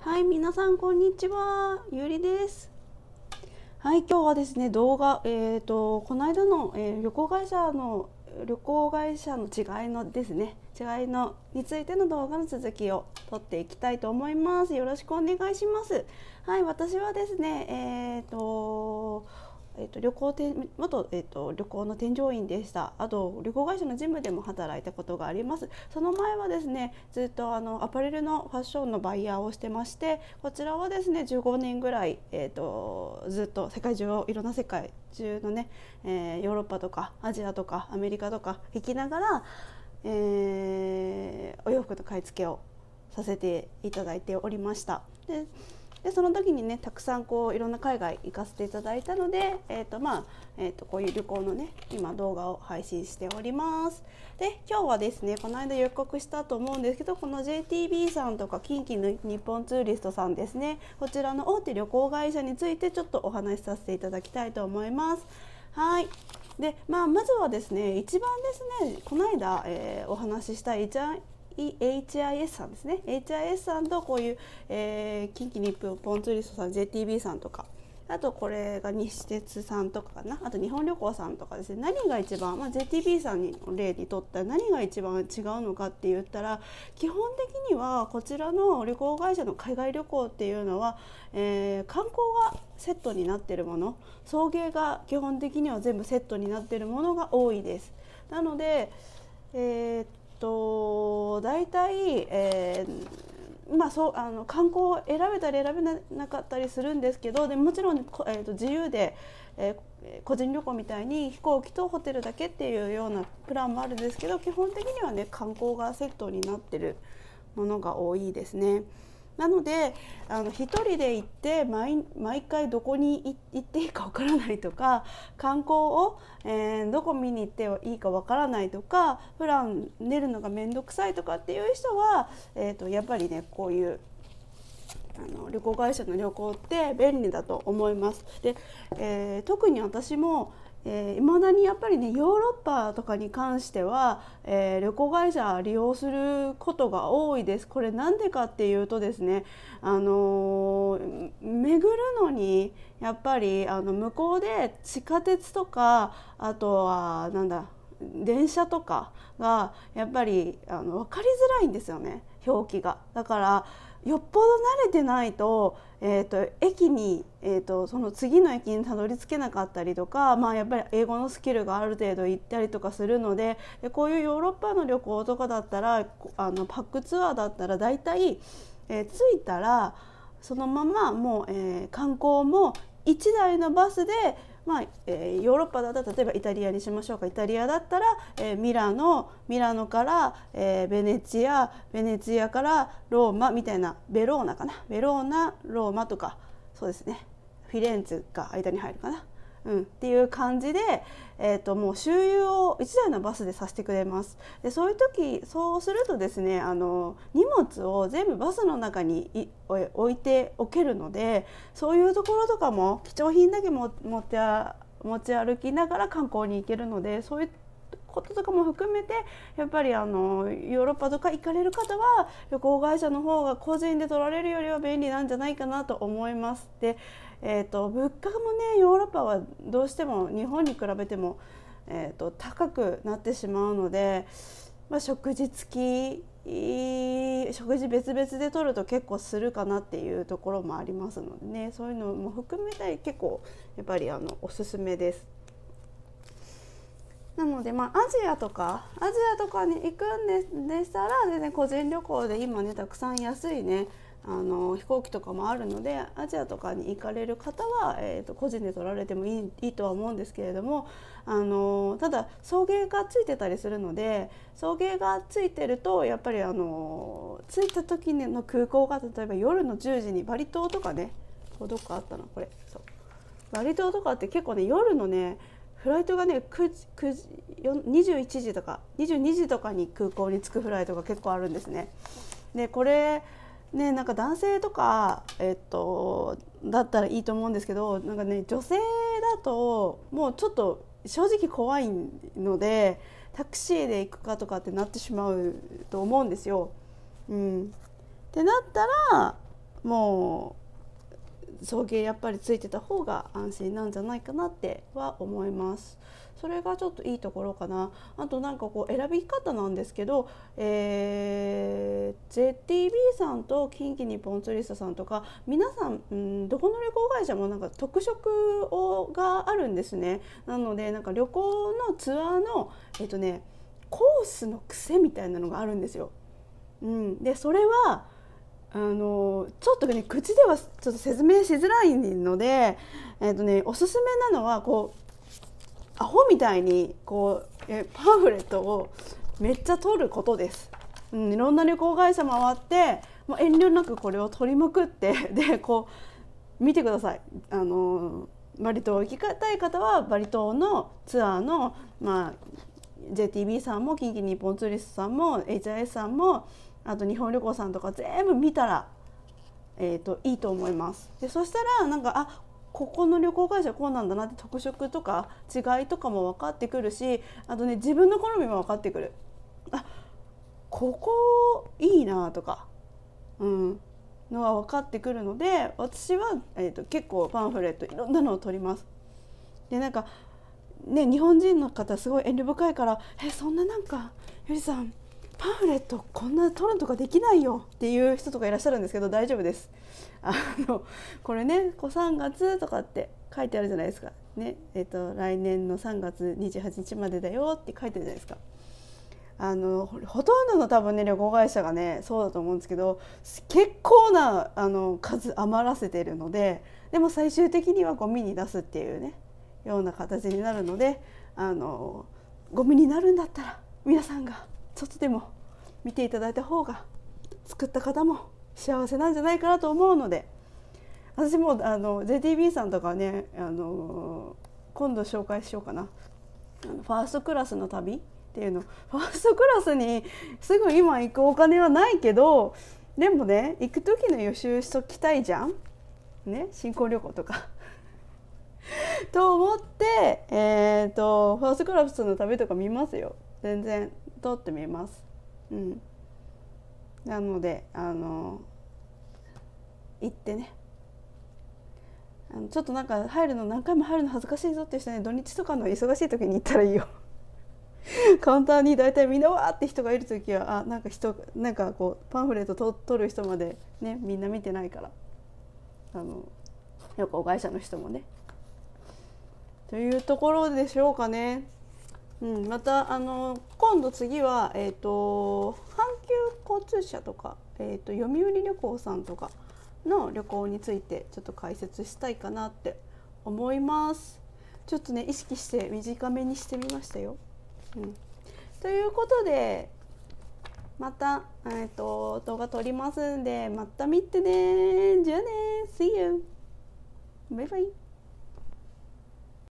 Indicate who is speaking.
Speaker 1: はい皆さんこんにちはゆりですはい今日はですね動画えっ、ー、とこの間の、えー、旅行会社の旅行会社の違いのですね違いのについての動画の続きを撮っていきたいと思いますよろしくお願いしますはい私はですねえっ、ー、とえーと、旅行て元、えーと、旅行の添乗員でしたあと旅行会社の事務でも働いたことがありますその前はですねずっとあのアパレルのファッションのバイヤーをしてましてこちらはですね15年ぐらい、えーと、とずっと世界中をいろんな世界中のね、えー、ヨーロッパとかアジアとかアメリカとか行きながら、えー、お洋服の買い付けをさせていただいておりました。ででその時にねたくさんこういろんな海外行かせていただいたので、えーとまあえー、とこういう旅行のね今動画を配信しております。で今日はですねこの間予告したと思うんですけどこの JTB さんとか近畿の日本ツーリストさんですねこちらの大手旅行会社についてちょっとお話しさせていただきたいと思います。はいでまあ、まずはですね一番ですねこの間、えー、お話ししたい一番 HIS さんですね HIS さんとこういう、えー、近畿日プポンツリストさん JTB さんとかあとこれが西鉄さんとかかなあと日本旅行さんとかですね何が一番、まあ、JTB さんに例にとったら何が一番違うのかって言ったら基本的にはこちらの旅行会社の海外旅行っていうのは、えー、観光がセットになってるもの送迎が基本的には全部セットになってるものが多いです。なのでえー、っと大体、えー、まあ、そうあの観光を選べたり選べなかったりするんですけどでもちろん、えー、と自由で、えー、個人旅行みたいに飛行機とホテルだけっていうようなプランもあるんですけど基本的にはね観光がセットになってるものが多いですね。なのであの1人で行って毎回どこに行っていいかわからないとか 観光を、えー、どこ見に行っていいかわからないとか普段寝るのが面倒くさいとかっていう人は、えーと、とやっぱりねこういう。あの旅行会社の旅行って便利だと思いますで、えー、特に私も、えー、未だにやっぱりねヨーロッパとかに関しては、えー、旅行会社利用することが多いです。これなんでかっていうとですね、あのー、巡るのにやっぱりあの向こうで地下鉄とかあとはなんだ電車とかがやっぱりあの分かりづらいんですよね表記が。だからよっぽど慣れてないと,、えーと、駅に、えーと、その次の駅にたどり着けなかったりとか、まあ、やっぱり英語のスキルがある程度いったりとかするのででこういうヨーロッパの旅行とかだったらあのパックツアーだったら大体、えー、着いたらそのままもう、えー、観光も1台のバスでまあえー、ヨーロッパだったら例えばイタリアにしましょうかイタリアだったら、えー、ミラノミラノから、えー、ベネチアベネチアからローマみたいなベローナかなベローナローマとかそうですねフィレンツェが間に入るかなうん、っていう感じで、えーと、もう周遊を1台のバスでさせてくれますでそういう時そうするとですねあの荷物を全部バスの中に置いておけるのでそういうところとかも貴重品だけも持って持ち歩きながら観光に行けるのでそういうこととかも含めてやっぱりあのヨーロッパとか行かれる方は旅行会社の方が個人で取られるよりは便利なんじゃないかなと思います。でえーと、物価もねヨーロッパはどうしても日本に比べても、えーと、高くなってしまうので、まあ、食事付き食事別々で取ると結構するかなっていうところもありますのでねそういうのも含めて結構やっぱりあのおすすめです。なので、まあ、アジアとかアジアとかに行くんででしたら全然、個人旅行で今ねたくさん安いねあの飛行機とかもあるのでアジアとかに行かれる方は、えーと、個人で取られてもいいいいとは思うんですけれどもあのただ送迎がついてたりするので送迎がついてるとやっぱりあの着いた時の空港が例えば夜の10時にバリ島とかねこどっかあったのこれそうバリ島とかって結構ね夜のねフライトがね21時とか22時とかに空港に着くフライトが結構あるんですね。でこれね、なんか男性とか、えっと、だったらいいと思うんですけどなんか、ね、女性だともうちょっと正直怖いのでタクシーで行くかとかってなってしまうと思うんですよ。うん、ってなったらもう送迎やっぱりついてた方が安心なんじゃないかなっては思います。それがちょっといいところかなあとなんかこう選び方なんですけど、えー、ZTB さんと近畿日本ツーリストさんとか皆さん、うん、どこの旅行会社もなんか特色をがあるんですねなのでなんか旅行のツアーのえっ、ー、とねコースの癖みたいなのがあるんですよ。うん、でそれはあのちょっとね口ではちょっと説明しづらいので、えっとね、おすすめなのはこうアホみたいにこうえパンフレットをめっちゃ取ることです。うん、いろんな旅行会社回ってもう遠慮なくこれを取りまくって でこう見てください。あのバリ島行きたい方はバリ島のツアーの、まあ、JTB さんも近畿日本ツーリストさんも HIS さんもあと日本旅行さんとか全部見たら、えーと、いいと思います。でそしたらなんかあここの旅行会社こうなんだなって特色とか違いとかも分かってくるしあとね自分の好みも分かってくる。あここいいなとか、うん、のは分かってくるので私は、えーと結構パンフレットいろんなのを取ります。でなんかね、日本人の方すごい遠慮深いから「えそんななんかゆりさんパンフレットこんな取るとかできないよっていう人とかいらっしゃるんですけど大丈夫です。あのこれねこ3月とかって書いてあるじゃないですか、ねえーと、と来年の3月28日までだよって書いてるじゃないですか。あのほとんどの多分ね旅行会社がねそうだと思うんですけど結構なあの数余らせてるのででも最終的にはゴミに出すっていうねような形になるのであのゴミになるんだったら皆さんが一つでも見ていただいた方が作った方も幸せなんじゃないかなと思うので私もあの JTB さんとかねあの今度紹介しようかなあのファーストクラスの旅っていうのファーストクラスにすぐ今行くお金はないけどでもね行く時の予習しときたいじゃんね新婚旅行とかと思ってえっ、ー、とファーストクラスの旅とか見ますよ全然通ってみます。うん、なのであの行ってねあのちょっとなんか入るの何回も入るの恥ずかしいぞっていう人ね土日とかの忙しい時に行ったらいいよ カウンターに大体みんなわーって人がいる時はあなんか人なんかこうパンフレットと取る人までねみんな見てないからあの旅行会社の人もね。というところでしょうかね。うん、またあの今度次は、えーと、阪急交通社とか、えーと、読売旅行さんとかの旅行についてちょっと解説したいかなって思います。ちょっとね意識して短めにしてみましたよ。うん、ということでまた、えーと動画撮りますんでまた見てねじゃあね See you! バイバイ